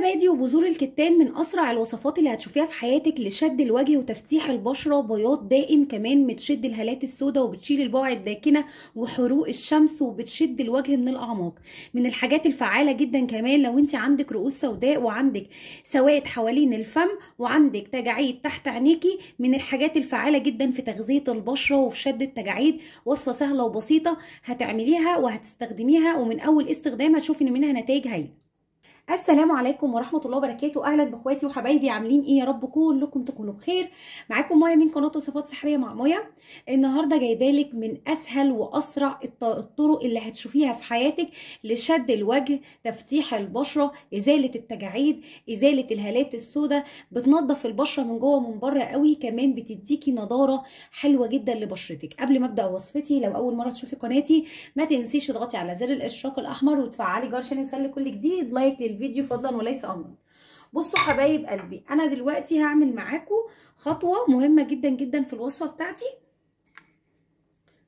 الزبادي وبذور الكتان من أسرع الوصفات اللي هتشوفيها في حياتك لشد الوجه وتفتيح البشرة بياض دائم كمان بتشد الهالات السوداء وبتشيل البقع الداكنة وحروق الشمس وبتشد الوجه من الأعماق من الحاجات الفعالة جدا كمان لو انت عندك رؤوس سوداء وعندك سواد حوالين الفم وعندك تجاعيد تحت عينيكي من الحاجات الفعالة جدا في تغذية البشرة وفي شد التجاعيد وصفة سهلة وبسيطة هتعمليها وهتستخدميها ومن أول استخدام هتشوفي ان منها نتائج هايله السلام عليكم ورحمه الله وبركاته اهلا باخواتي وحبايبي عاملين ايه يا رب كلكم تكونوا بخير معاكم مايا من قناه وصفات سحريه مع مايا النهارده جايبالك من اسهل واسرع الطرق اللي هتشوفيها في حياتك لشد الوجه تفتيح البشره ازاله التجاعيد ازاله الهالات السوداء بتنظف البشره من جوه من بره قوي كمان بتديكي نضاره حلوه جدا لبشرتك قبل ما ابدا وصفتي لو اول مره تشوفي قناتي ما تنسيش تضغطي على زر الاشراق الاحمر وتفعلي جرس عشان يوصل لكل جديد لايك للفيديو الفيديو فضلا وليس امرا بصوا حبايب قلبي انا دلوقتي هعمل معاكم خطوه مهمه جدا جدا في الوصفه بتاعتي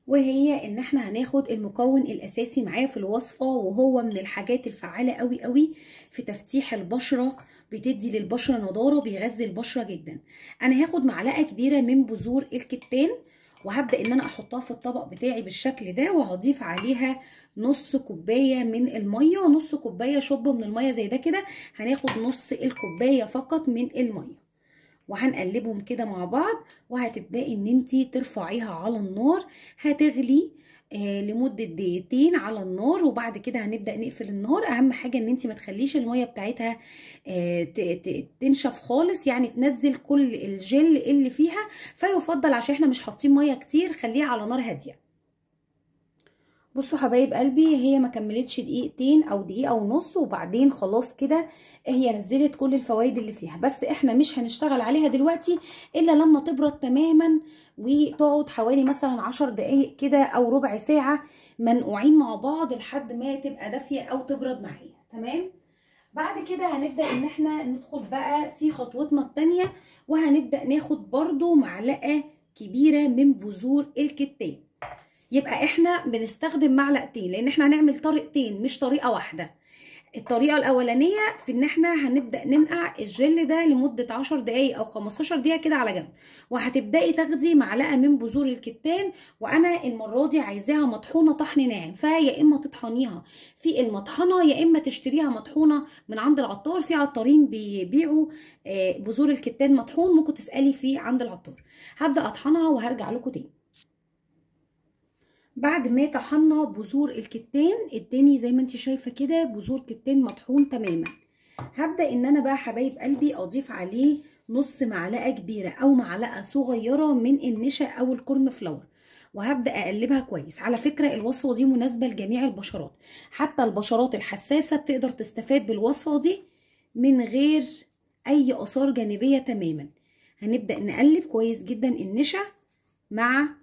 وهي ان احنا هناخد المكون الاساسي معايا في الوصفه وهو من الحاجات الفعاله قوي قوي في تفتيح البشره بتدي للبشره نضاره بيغذي البشره جدا انا هاخد معلقه كبيره من بذور الكتان وهبدا ان انا احطها في الطبق بتاعي بالشكل ده وهضيف عليها نص كوبايه من الميه ونص كوبايه شوب من الميه زي ده كده هناخد نص الكوبايه فقط من الميه وهنقلبهم كده مع بعض وهتبداي ان انتي ترفعيها على النار هتغلي آه، لمده دقيقتين على النار وبعد كده هنبدا نقفل النار اهم حاجه ان انت ما تخليش الميه بتاعتها آه، تنشف خالص يعني تنزل كل الجل اللي فيها فيفضل عشان احنا مش حاطين ميه كتير خليها على نار هاديه بصوا حبايب قلبي هي ما كملتش دقيقتين او دقيقه ونص وبعدين خلاص كده هي نزلت كل الفوائد اللي فيها بس احنا مش هنشتغل عليها دلوقتي الا لما تبرد تماما وتقعد حوالي مثلا عشر دقايق كده او ربع ساعه منقوعين مع بعض لحد ما تبقى دافيه او تبرد معايا تمام بعد كده هنبدا ان احنا ندخل بقى في خطوتنا الثانيه وهنبدا ناخد برده معلقه كبيره من بذور الكتان يبقى احنا بنستخدم معلقتين لان احنا هنعمل طريقتين مش طريقه واحده الطريقه الاولانيه في ان احنا هنبدا ننقع الجل ده لمده 10 دقائق او 15 دقيقه كده على جنب وهتبداي تاخدي معلقه من بذور الكتان وانا المره دي عايزاها مطحونه طحن ناعم فيا اما تطحنيها في المطحنه يا اما تشتريها مطحونه من عند العطار في عطارين بيبيعوا آه، بذور الكتان مطحون ممكن تسالي فيه عند العطار هبدا اطحنها وهرجع لكم تاني بعد ما طحنا بذور الكتان اداني زي ما انت شايفه كده بذور كتان مطحون تماما هبدا ان انا بقى حبايب قلبي اضيف عليه نص معلقه كبيره او معلقه صغيره من النشا او الكورن فلاور وهبدا اقلبها كويس على فكره الوصفه دي مناسبه لجميع البشرات حتى البشرات الحساسه بتقدر تستفاد بالوصفه دي من غير اي اثار جانبيه تماما هنبدا نقلب كويس جدا النشا مع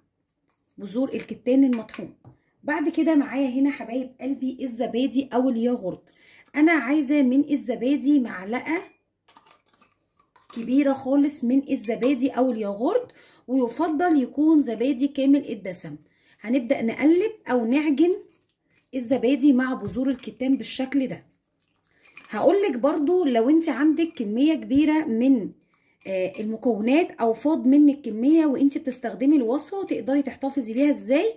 بذور الكتان المطحون بعد كده معايا هنا حبايب قلبي الزبادي او الياغورت انا عايزه من الزبادي معلقه كبيره خالص من الزبادي او الياغورت ويفضل يكون زبادي كامل الدسم هنبدا نقلب او نعجن الزبادي مع بذور الكتان بالشكل ده هقولك برضو لو انت عندك كميه كبيره من آه، المكونات او فاض منك كميه وانت بتستخدمي الوصفه تقدري تحتفظي بيها ازاي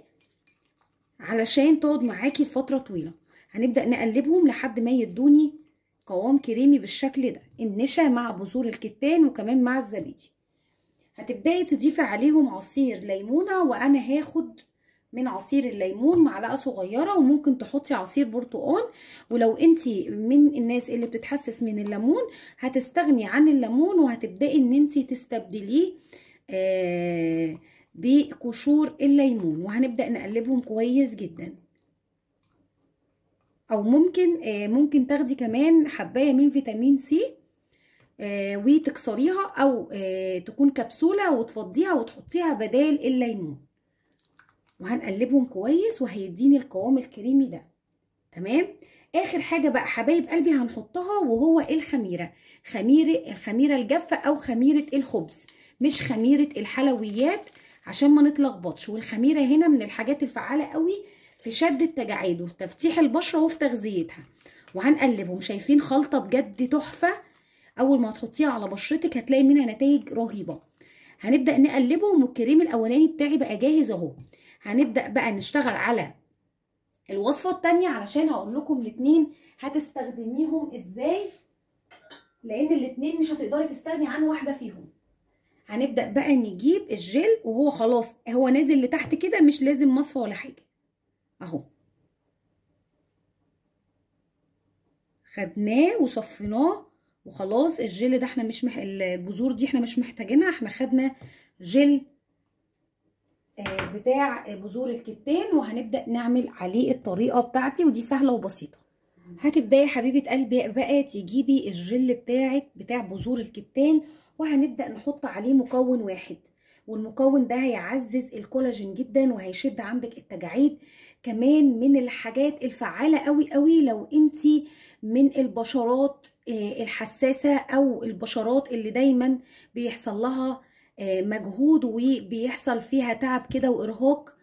علشان تقعد معاكي فتره طويله هنبدا نقلبهم لحد ما يدوني قوام كريمي بالشكل ده النشا مع بذور الكتان وكمان مع الزبادي هتبداي تضيفي عليهم عصير ليمونه وانا هاخد من عصير الليمون معلقه صغيره وممكن تحطي عصير برتقال ولو انت من الناس اللي بتتحسس من الليمون هتستغني عن الليمون وهتبداي ان انت تستبدليه آه، بقشور الليمون وهنبدا نقلبهم كويس جدا او ممكن آه، ممكن تاخدي كمان حبايه من فيتامين سي آه، وتكسريها او تكون كبسوله وتفضيها وتحطيها بدال الليمون وهنقلبهم كويس وهيديني القوام الكريمي ده تمام اخر حاجه بقى حبايب قلبي هنحطها وهو الخميره خميره الخميره الجافه او خميره الخبز مش خميره الحلويات عشان ما نتلخبطش والخميره هنا من الحاجات الفعاله قوي في شد التجاعيد وفي تفتيح البشره وفي تغذيتها وهنقلبهم شايفين خلطه بجد تحفه اول ما تحطيها على بشرتك هتلاقي منها نتائج رهيبه هنبدا نقلبهم والكريم الاولاني بتاعي بقى جاهز اهو هنبدأ بقى نشتغل على الوصفة التانية علشان هقول لكم الاتنين هتستخدميهم ازاي لان الاتنين مش هتقدري تستغني عن واحدة فيهم هنبدأ بقى نجيب الجل وهو خلاص هو نازل لتحت كده مش لازم مصفى ولا حاجة اهو خدناه وصفيناه وخلاص الجل ده احنا مش مح... البذور دي احنا مش محتاجينها احنا خدنا جل آه، بتاع آه، بذور الكتان وهنبدا نعمل عليه الطريقه بتاعتي ودي سهله وبسيطه هتبداي يا حبيبه قلبي بقى تجيبي الجل بتاعك بتاع بذور الكتان وهنبدا نحط عليه مكون واحد والمكون ده هيعزز الكولاجين جدا وهيشد عندك التجاعيد كمان من الحاجات الفعاله قوي قوي لو انت من البشرات آه، الحساسه او البشرات اللي دايما بيحصل لها آه، مجهود وبيحصل فيها تعب كده وارهاق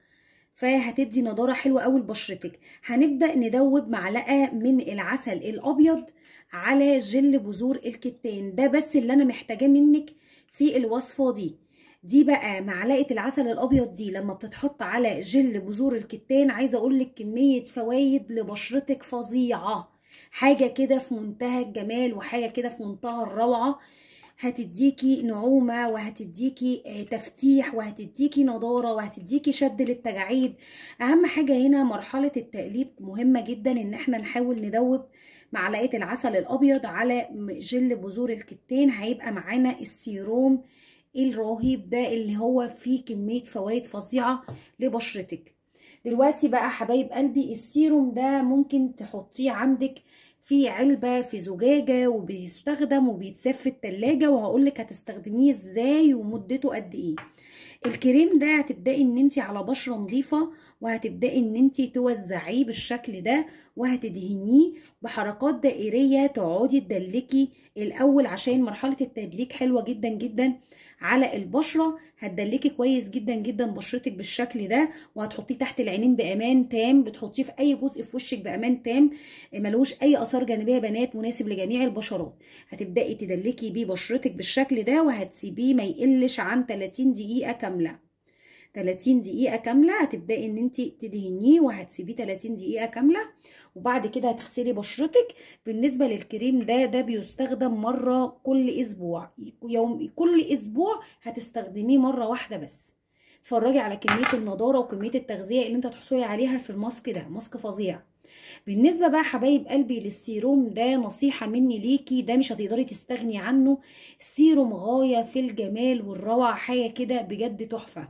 فهتدي نضاره حلوه قوي لبشرتك هنبدا ندوب معلقه من العسل الابيض على جل بذور الكتان ده بس اللي انا محتاجاه منك في الوصفه دي دي بقى معلقه العسل الابيض دي لما بتتحط على جل بذور الكتان عايزه اقول لك كميه فوايد لبشرتك فظيعه حاجه كده في منتهى الجمال وحاجه كده في منتهى الروعه هتديكي نعومة وهتديكي آه، تفتيح وهتديكي نضارة وهتديكي شد للتجاعيد اهم حاجة هنا مرحلة التقليب مهمة جدا ان احنا نحاول ندوب معلقة العسل الابيض على جل بذور الكتان هيبقى معانا السيروم الرهيب ده اللي هو فيه كمية فوائد فظيعة لبشرتك دلوقتي بقى حبايب قلبي السيروم ده ممكن تحطيه عندك في علبة في زجاجة وبيستخدم وبيتساب في التلاجة وهقولك هتستخدميه ازاي ومدته قد ايه الكريم ده هتبداي ان انت على بشره نظيفه وهتبداي ان انت توزعيه بالشكل ده وهتدهنيه بحركات دائريه تقعدي تدلكي الاول عشان مرحله التدليك حلوه جدا جدا على البشره هتدلكي كويس جدا جدا بشرتك بالشكل ده وهتحطيه تحت العينين بامان تام بتحطيه في اي جزء في وشك بامان تام ملوش اي اثار جانبيه بنات مناسب لجميع البشرات هتبداي تدلكي بيه بشرتك بالشكل ده وهتسيبيه ما يقلش عن 30 دقيقه كامله 30 دقيقه كامله هتبداي ان انت تدهنيه وهتسيبيه 30 دقيقه كامله وبعد كده هتغسلي بشرتك بالنسبه للكريم ده ده بيستخدم مره كل اسبوع يوم كل اسبوع هتستخدميه مره واحده بس اتفرجي على كميه النضاره وكميه التغذيه اللي انت هتحصلي عليها في الماسك ده ماسك فظيع بالنسبه بقى حبايب قلبي للسيروم ده نصيحه مني ليكي ده مش هتقدري تستغني عنه سيروم غايه في الجمال والروعه حاجه كده بجد تحفه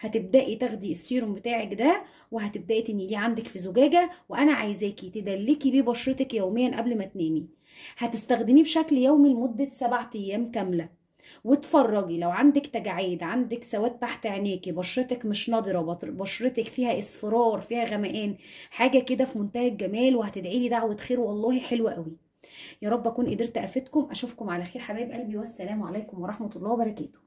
هتبداي تاخدي السيروم بتاعك ده وهتبداي تنقليه عندك في زجاجه وانا عايزاكي تدلكي بيه بشرتك يوميا قبل ما تنامي هتستخدميه بشكل يومي لمده سبعة ايام كامله واتفرجي لو عندك تجاعيد عندك سواد تحت عينيكي بشرتك مش نضره بشرتك فيها اصفرار فيها غمقان حاجه كده في منتهى الجمال وهتدعي لي دعوه خير والله حلوه قوي يا رب اكون قدرت افيدكم اشوفكم على خير حبايب قلبي والسلام عليكم ورحمه الله وبركاته